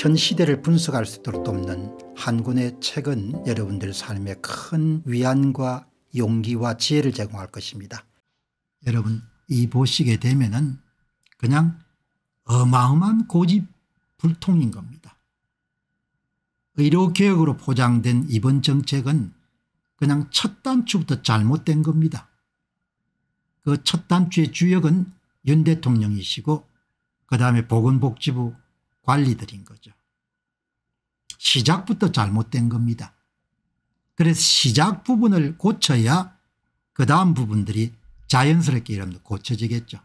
현 시대를 분석할 수 있도록 돕는 한군의 책은 여러분들 삶에 큰 위안과 용기와 지혜를 제공할 것입니다. 여러분 이 보시게 되면 은 그냥 어마어마한 고집 불통인 겁니다. 의료개혁으로 포장된 이번 정책은 그냥 첫 단추부터 잘못된 겁니다. 그 첫 단추의 주역은 윤 대통령이시고 그 다음에 보건복지부 관리들인 거죠. 시작부터 잘못된 겁니다. 그래서 시작 부분을 고쳐야 그 다음 부분들이 자연스럽게 여러분들 고쳐지겠죠.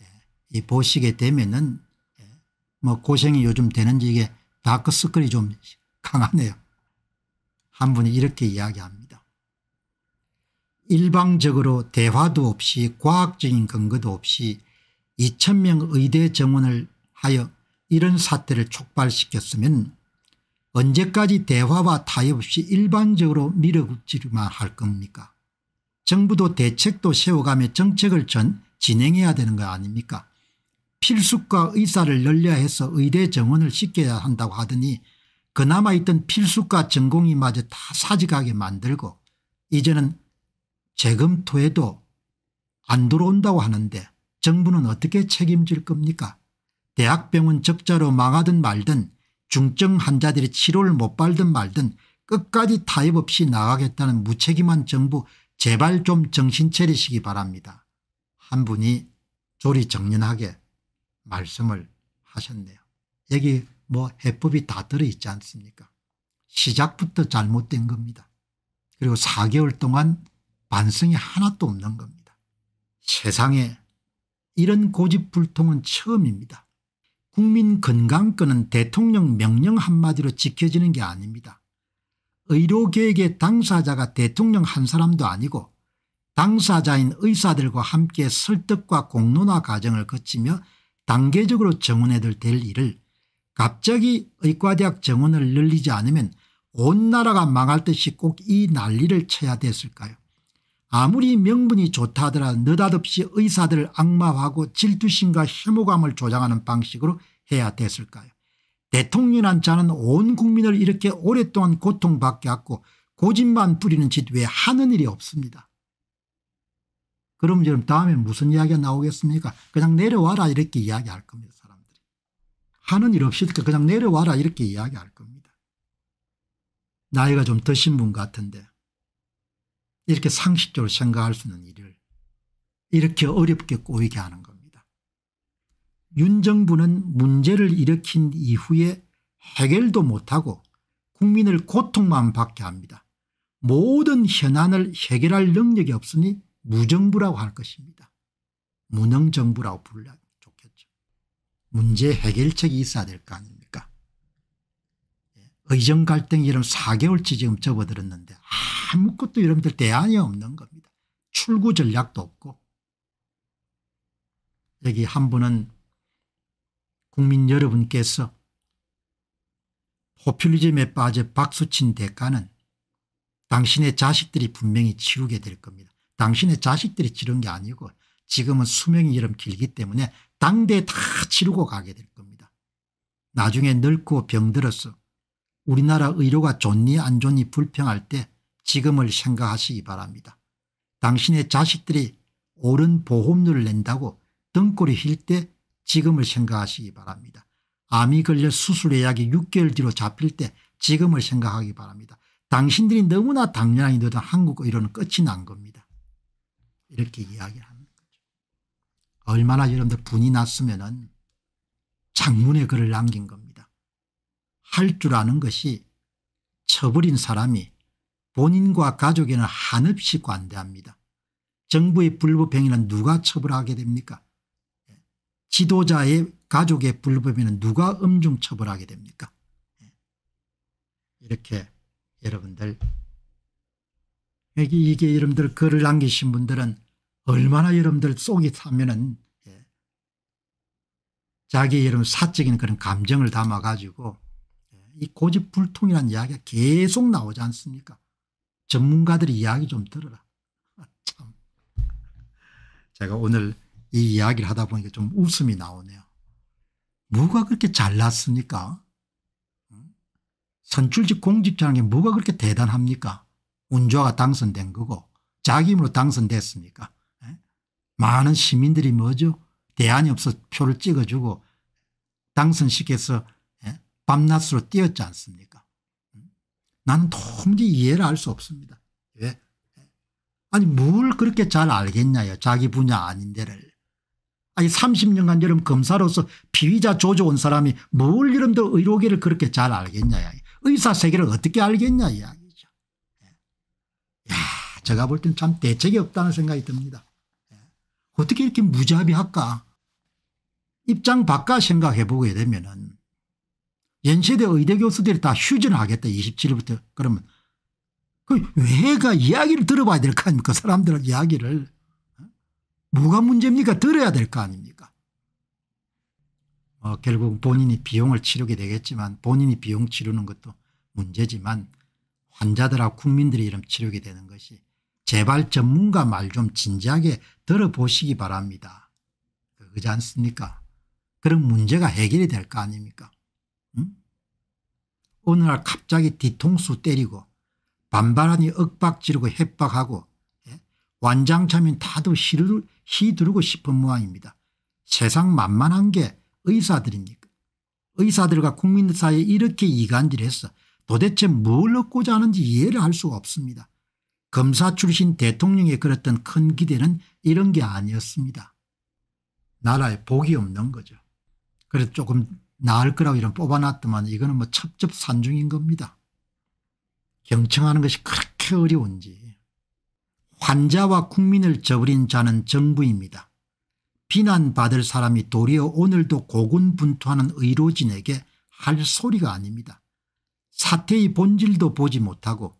예. 이 보시게 되면은 예. 뭐 고생이 요즘 되는지 이게 다크스크리좀 강하네요. 한 분이 이렇게 이야기합니다. 일방적으로 대화도 없이 과학적인 근거도 없이 2천명 의대 정원을 하여 이런 사태를 촉발시켰으면 언제까지 대화와 타협 없이 일반적으로 밀어붙이기만 할 겁니까 정부도 대책도 세워가며 정책을 전 진행해야 되는 거 아닙니까 필수과 의사를 열려 야 해서 의대 정원을 시켜야 한다고 하더니 그나마 있던 필수과 전공이 마저 다 사직하게 만들고 이제는 재검토에도 안 들어온다고 하는데 정부는 어떻게 책임질 겁니까 대학병원 적자로 망하든 말든 중증 환자들이 치료를 못 받든 말든 끝까지 타협 없이 나가겠다는 무책임한 정부 제발 좀 정신 차리시기 바랍니다. 한 분이 조리정연하게 말씀을 하셨네요. 여기 뭐 해법이 다 들어있지 않습니까 시작부터 잘못된 겁니다. 그리고 4개월 동안 반성이 하나도 없는 겁니다. 세상에 이런 고집불통은 처음입니다. 국민 건강권은 대통령 명령 한마디로 지켜지는 게 아닙니다. 의료계획의 당사자가 대통령 한 사람도 아니고 당사자인 의사들과 함께 설득과 공론화 과정을 거치며 단계적으로 정원해들 될 일을 갑자기 의과대학 정원을 늘리지 않으면 온 나라가 망할 듯이 꼭 이 난리를 쳐야 됐을까요 아무리 명분이 좋다 하더라 느닷없이 의사들을 악마화하고 질투심과 혐오감을 조장하는 방식으로 해야 됐을까요 대통령이란 자는 온 국민을 이렇게 오랫동안 고통받게 하고 고집만 부리는 짓 왜 하는 일이 없습니다. 그럼 지금 다음에 무슨 이야기가 나오겠습니까 그냥 내려와라 이렇게 이야기할 겁니다. 사람들이. 하는 일없이니 그냥 내려와라 이렇게 이야기할 겁니다. 나이가 좀 드신 분 같은데 이렇게 상식적으로 생각할 수 있는 일을 이렇게 어렵게 꼬이게 하는 겁니다. 윤 정부는 문제를 일으킨 이후에 해결도 못하고 국민을 고통만 받게 합니다. 모든 현안을 해결할 능력이 없으니 무정부라고 할 것입니다. 무능정부라고 불러야 좋겠죠. 문제 해결책이 있어야 될 거 아닙니까? 예, 의정 갈등 이런 4개월치 지금 접어들었는데 아무것도 여러분들 대안이 없는 겁니다. 출구 전략도 없고 여기 한 분은 국민 여러분께서 포퓰리즘에 빠져 박수친 대가는 당신의 자식들이 분명히 치르게 될 겁니다. 당신의 자식들이 치른 게 아니고 지금은 수명이 이름 길기 때문에 당대에 다 치르고 가게 될 겁니다. 나중에 늙고 병들어서 우리나라 의료가 좋니 안 좋니 불평할 때 지금을 생각하시기 바랍니다. 당신의 자식들이 옳은 보험료를 낸다고 등골이 힐 때 지금을 생각하시기 바랍니다. 암이 걸려 수술의 약이 6개월 뒤로 잡힐 때 지금을 생각하기 바랍니다. 당신들이 너무나 당연하게 너던 한국 의료는 끝이 난 겁니다. 이렇게 이야기하는 거죠. 얼마나 여러분들 분이 났으면 은 장문의 글을 남긴 겁니다. 할 줄 아는 것이 처벌인 사람이 본인과 가족에는 한없이 관대합니다. 정부의 불법행위는 누가 처벌하게 됩니까 예. 지도자의 가족의 불법행위는 누가 엄중 처벌하게 됩니까 예. 이렇게 여러분들 이게 여러분들 글을 남기신 분들은 얼마나 여러분들 속이 타면은 예. 자기 여러분 사적인 그런 감정을 담아가지고 이 고집불통이라는 이야기가 계속 나오지 않습니까 전문가들이 이야기 좀 들어라. 아, 참. 제가 오늘 이 이야기를 하다 보니까 좀 웃음이 나오네요. 뭐가 그렇게 잘났습니까? 선출직 공직자는 게 뭐가 그렇게 대단합니까? 운조가 당선된 거고 자기 힘으로 당선됐습니까? 예? 많은 시민들이 뭐죠? 대안이 없어 표를 찍어주고 당선시켜서 예? 밤낮으로 뛰었지 않습니까? 나는 도무지 이해를 할 수 없습니다. 왜? 예. 아니 뭘 그렇게 잘 알겠냐요. 자기 분야 아닌데를. 아니 30년간 여름 검사로서 피의자 조져온 사람이 뭘 여러분들 의료계를 그렇게 잘 알겠냐. 의사 세계를 어떻게 알겠냐 이야기죠. 예. 야, 제가 볼 땐 참 대책이 없다는 생각이 듭니다. 예. 어떻게 이렇게 무자비할까? 입장 바꿔 생각해 보게 되면은 연세대 의대 교수들이 다 휴전을 하겠다 27일부터 그러면 그 왜가 이야기를 들어봐야 될 거 아닙니까 사람들의 이야기를 뭐가 문제입니까 들어야 될 거 아닙니까 어, 결국 본인이 비용을 치르게 되겠지만 본인이 비용 치르는 것도 문제지만 환자들하고 국민들이 이런 치르게 되는 것이 제발 전문가 말 좀 진지하게 들어보시기 바랍니다. 그렇지 않습니까 그런 문제가 해결이 될 거 아닙니까 음? 어느 날 갑자기 뒤통수 때리고 반발하니 억박지르고 협박하고 예? 완장차면 다도 시르르, 휘두르고 싶은 모양입니다. 세상 만만한 게 의사들입니까 의사들과 국민 사이에 이렇게 이간질해서 도대체 뭘 얻고자 하는지 이해를 할 수가 없습니다. 검사 출신 대통령이 그랬던 큰 기대는 이런 게 아니었습니다. 나라에 복이 없는 거죠. 그래서 조금 나을 거라고 이런 뽑아놨더만 이거는 뭐 첩첩산중인 겁니다. 경청하는 것이 그렇게 어려운지. 환자와 국민을 저버린 자는 정부입니다. 비난받을 사람이 도리어 오늘도 고군분투하는 의료진에게 할 소리가 아닙니다. 사태의 본질도 보지 못하고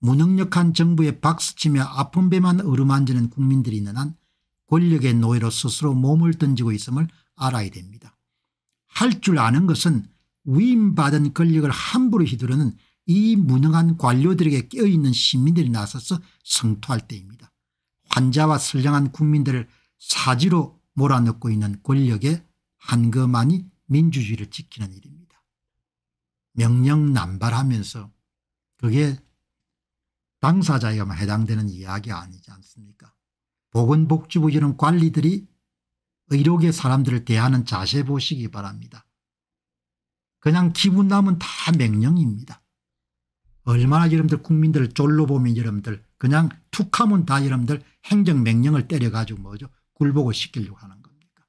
무능력한 정부에 박수치며 아픈 배만 어루만지는 국민들이 있는 한 권력의 노예로 스스로 몸을 던지고 있음을 알아야 됩니다. 할줄 아는 것은 위임받은 권력을 함부로 휘두르는 이 무능한 관료들에게 깨어있는 시민들이 나서서 성토할 때입니다. 환자와 선량한 국민들을 사지로 몰아넣고 있는 권력의 한거만이 민주주의를 지키는 일입니다. 명령 남발하면서 그게 당사자에만 해당되는 이야기 아니지 않습니까 보건복지부 이런 관리들이 의료계 사람들을 대하는 자세 보시기 바랍니다. 그냥 기분 나면 다 맹령입니다. 얼마나 여러분들 국민들을 졸로 보면 여러분들 그냥 툭하면 다 여러분들 행정 명령을 때려가지고 뭐죠 굴복을 시키려고 하는 겁니까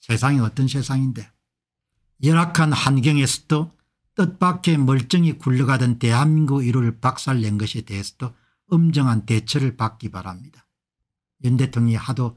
세상이 어떤 세상인데 열악한 환경에서도 뜻밖의 멀쩡히 굴러가던 대한민국 의료를 박살낸 것에 대해서도 엄정한 대처를 받기 바랍니다. 윤 대통령이 하도